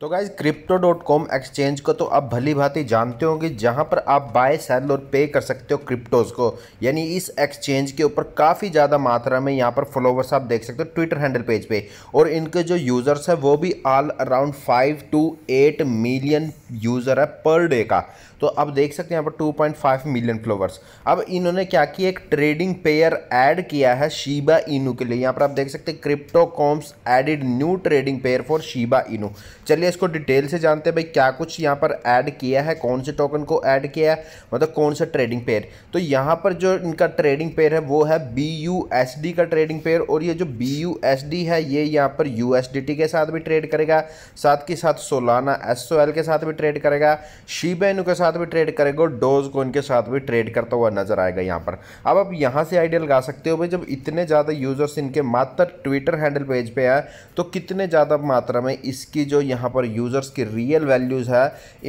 तो guys crypto dot com exchange को तो आप भली भांति जानते होंगे जहाँ पर आप बाय सेल और पे कर सकते हो क्रिप्टोज़ को यानी इस एक्सचेंज के ऊपर काफ़ी ज़्यादा मात्रा में यहाँ पर फॉलोवर्स आप देख सकते हो ट्विटर हैंडल पेज पे और इनके जो यूज़र्स हैं वो भी all around five two eight million user है पर डे का तो अब देख सकते हैं यहाँ पर 2.5 मिलियन फ्लोवर्स अब इन्होंने क्या किया एक ट्रेडिंग पेयर ऐड किया है शीबा इनू के लिए यहाँ पर आप देख सकते हैं crypto com's added new trading pair for Shiba Inu चलिए इसको डिटेल से जानते हैं भाई क्या कुछ यहाँ पर ऐड किया है कौन से टोकन को ऐड किया है मतलब कौन सा ट्रेडिंग पेयर तो यहाँ पर जो इनका ट्रेडिंग पेयर है वो है बी का ट्रेडिंग पेयर और ये जो बी है ये यहाँ पर यू के साथ भी ट्रेड करेगा साथ के साथ सोलाना एस के साथ भी ट्रेड करेगा शीबा इनू के साथ साथ भी ट्रेड करेगा और डोज कॉइन के साथ भी ट्रेड करता हुआ नजर आएगा यहाँ पर अब आप यहाँ से आइडिया लगा सकते हो भाई जब इतने ज़्यादा यूजर्स इनके मात्र ट्विटर हैंडल पेज पे है तो कितने ज़्यादा मात्रा में इसकी जो यहाँ पर यूजर्स की रियल वैल्यूज़ है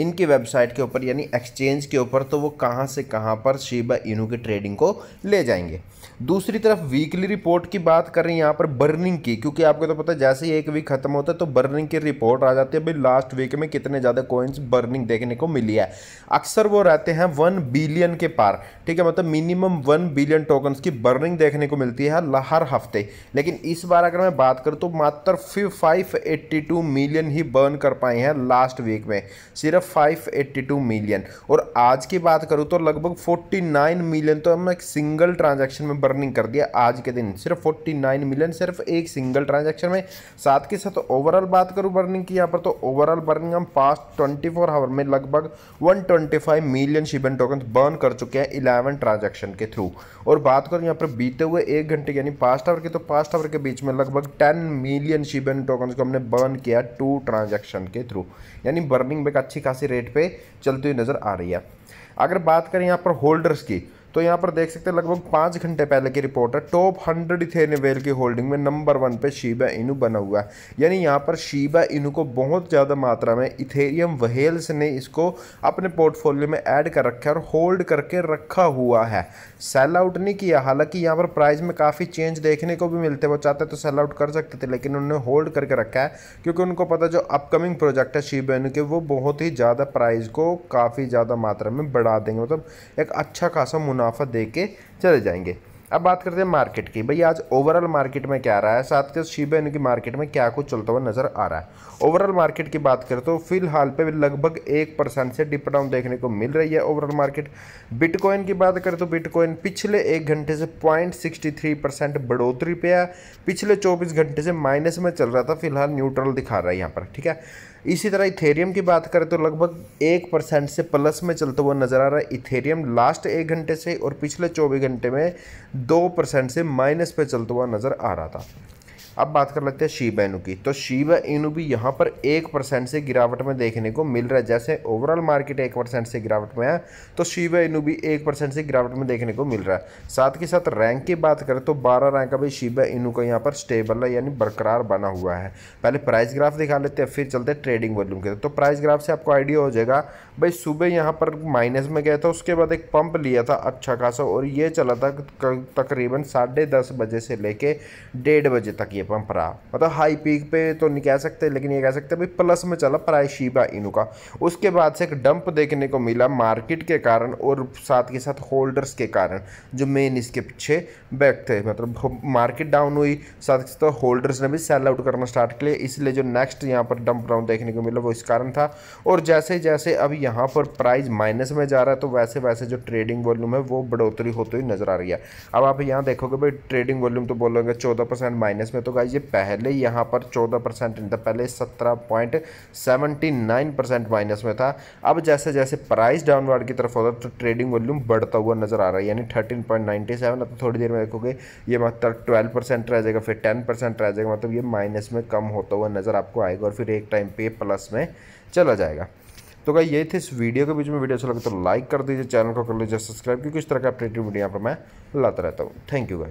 इनकी वेबसाइट के ऊपर यानी एक्सचेंज के ऊपर तो वो कहाँ से कहाँ पर शिबा इनू की ट्रेडिंग को ले जाएंगे दूसरी तरफ वीकली रिपोर्ट की बात करें यहाँ पर बर्निंग की क्योंकि आपको तो पता है जैसे ही एक वीक खत्म होता है तो बर्निंग की रिपोर्ट आ जाती है भाई लास्ट वीक में कितने ज़्यादा कोइंस बर्निंग देखने को मिली है अक्सर वो रहते हैं वन बिलियन के पार ठीक है मतलब मिनिमम वन बिलियन टोकन्स की बर्निंग देखने को मिलती है हर हफ्ते लेकिन इस बार अगर मैं बात करूँ तो मात्र फाइव एट्टी टू मिलियन ही बर्न कर पाए हैं लास्ट वीक में सिर्फ फाइव एट्टी टू मिलियन और आज की बात करूँ तो लगभग फोर्टी नाइन मिलियन तो हमने सिंगल ट्रांजेक्शन में बर्निंग कर दिया आज के दिन सिर्फ फोर्टी नाइन मिलियन सिर्फ एक सिंगल ट्रांजेक्शन में साथ के साथ ओवरऑल बात करूँ बर्निंग की यहाँ पर तो ओवरऑल बर्निंग हम पास्ट ट्वेंटी फोर आवर में लगभग वन 125 मिलियन शिबन टोकन बर्न कर चुके हैं इलेवन ट्रांजेक्शन के थ्रू और बात करें यहाँ पर बीते हुए एक घंटे यानी पास्ट आवर के तो पास्ट आवर के बीच में लगभग 10 मिलियन शिबन टोकन को हमने बर्न किया टू ट्रांजेक्शन के थ्रू यानी बर्निंग बैक अच्छी खासी रेट पर चलती हुई नज़र आ रही है अगर बात करें यहाँ पर होल्डर्स की तो यहाँ पर देख सकते हैं लगभग पाँच घंटे पहले की रिपोर्ट है टॉप हंड्रेड इथेन वेल की होल्डिंग में नंबर वन पे शीबा इनू बना हुआ है यानी यहाँ पर शीबा इनू को बहुत ज़्यादा मात्रा में इथेरियम वहेल्स ने इसको अपने पोर्टफोलियो में ऐड कर रखा है और होल्ड करके रखा हुआ है सेल आउट नहीं किया हालांकि यहाँ पर प्राइस में काफ़ी चेंज देखने को भी मिलते वो चाहते तो सेल आउट कर सकते थे लेकिन उन्होंने होल्ड करके रखा है क्योंकि उनको पता जो अपकमिंग प्रोजेक्ट है शीबा इनू के वो बहुत ही ज़्यादा प्राइज़ को काफ़ी ज़्यादा मात्रा में बढ़ा देंगे मतलब एक अच्छा खासा मुनाफा दे के चले जाएंगे अब बात करते हैं मार्केट की भाई आज ओवरऑल मार्केट में क्या रहा है साथ के शिबे की मार्केट में क्या कुछ चलता हुआ नज़र आ रहा है ओवरऑल मार्केट की बात करें तो फिलहाल पे लगभग एक परसेंट से डिप डाउन देखने को मिल रही है ओवरऑल मार्केट बिटकॉइन की बात करें तो बिटकॉइन पिछले एक घंटे से पॉइंट बढ़ोतरी पे है पिछले चौबीस घंटे से माइनस में चल रहा था फिलहाल न्यूट्रल दिखा रहा है यहाँ पर ठीक है इसी तरह इथेरियम की बात करें तो लगभग एक परसेंट से प्लस में चलता हुआ नज़र आ रहा है इथेरियम लास्ट एक घंटे से और पिछले चौबीस घंटे में दो परसेंट से माइनस पे चलता हुआ नज़र आ रहा था अब बात कर लेते हैं शीबा एनू की तो शीबा इनू भी यहाँ पर एक परसेंट से गिरावट में देखने को मिल रहा है जैसे ओवरऑल मार्केट एक परसेंट से गिरावट में है तो शीबा इनू भी एक परसेंट से गिरावट में देखने को मिल रहा है साथ के साथ रैंक की बात करें तो बारह रैंक अभी शीबा इनू का यहाँ पर स्टेबल है यानी बरकरार बना हुआ है पहले प्राइस ग्राफ दिखा लेते हैं फिर चलते हैं ट्रेडिंग वॉल्यूम के तो प्राइस ग्राफ से आपको आइडिया हो जाएगा भाई सुबह यहाँ पर माइनस में गया था उसके बाद एक पंप लिया था अच्छा खासा और ये चला था तकरीबन साढ़े दस बजे से लेके डेढ़ बजे तक ये पड़ा मतलब हाई पीक पे तो नहीं कह सकते लेकिन ये कह सकते भाई प्लस में चला प्राइस शीबा इनू का उसके बाद से एक डंप देखने को मिला मार्केट के कारण और साथ के साथ होल्डर्स के कारण जो मेन इसके पीछे बैक थे मतलब मार्केट डाउन हुई साथ के साथ होल्डर्स ने भी सेल आउट करना स्टार्ट किया इसलिए जो नेक्स्ट यहाँ पर डंप डाउन देखने को मिला वो इस कारण था और जैसे जैसे अब यहाँ पर प्राइस माइनस में जा रहा है तो वैसे वैसे जो ट्रेडिंग वॉल्यूम है वो बढ़ोतरी होती हुई नजर आ रही है अब आप यहाँ देखोगे भाई ट्रेडिंग वॉल्यूम तो बोलोगे चौदह परसेंट माइनस में तो होगा ये पहले यहाँ पर चौदह परसेंट नहीं था पहले सत्रह point seventy nine percent minus में था अब जैसे जैसे प्राइस डाउनवर्ड की तरफ होता तो ट्रेडिंग वॉल्यूम बढ़ता हुआ नजर आ रहा है यानी थर्टीन पॉइंट नाइन्टी सेवन अब थोड़ी देर में देखोगे ये मतलब ट्वेल्व परसेंट रह जाएगा फिर टेन परसेंट रह जाएगा मतलब ये माइनस में कम होता हुआ नज़र आपको आएगा और फिर एक टाइम पे प्लस में चला जाएगा तो क्या यही थे इस वीडियो के बीच में वीडियो अच्छा लगे तो लाइक कर दीजिए चैनल को कर लीजिए सब्सक्राइब क्योंकि इस तरह का अपडेटेड वीडियो यहाँ पर मैं लाता रहता हूँ थैंक यू